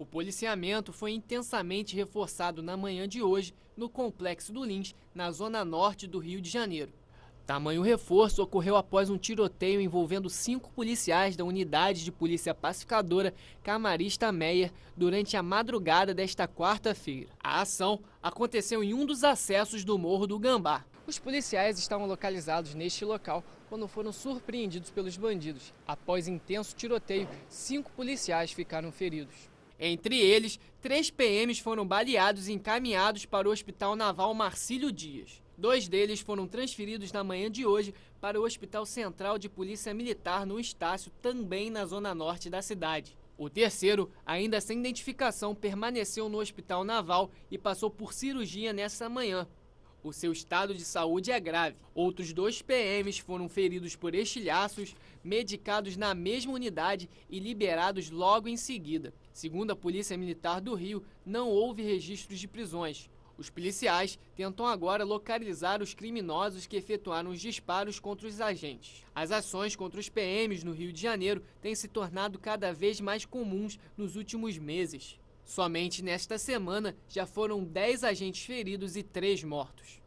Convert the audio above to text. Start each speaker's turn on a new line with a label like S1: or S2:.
S1: O policiamento foi intensamente reforçado na manhã de hoje no complexo do Lins, na zona norte do Rio de Janeiro. Tamanho reforço ocorreu após um tiroteio envolvendo cinco policiais da unidade de polícia pacificadora Camarista Meyer durante a madrugada desta quarta-feira. A ação aconteceu em um dos acessos do Morro do Gambá. Os policiais estavam localizados neste local quando foram surpreendidos pelos bandidos. Após intenso tiroteio, cinco policiais ficaram feridos. Entre eles, três PMs foram baleados e encaminhados para o Hospital Naval Marcílio Dias. Dois deles foram transferidos na manhã de hoje para o Hospital Central de Polícia Militar no Estácio, também na zona norte da cidade. O terceiro, ainda sem identificação, permaneceu no Hospital Naval e passou por cirurgia nessa manhã. O seu estado de saúde é grave. Outros dois PMs foram feridos por estilhaços, medicados na mesma unidade e liberados logo em seguida. Segundo a Polícia Militar do Rio, não houve registros de prisões. Os policiais tentam agora localizar os criminosos que efetuaram os disparos contra os agentes. As ações contra os PMs no Rio de Janeiro têm se tornado cada vez mais comuns nos últimos meses. Somente nesta semana já foram 10 agentes feridos e 3 mortos.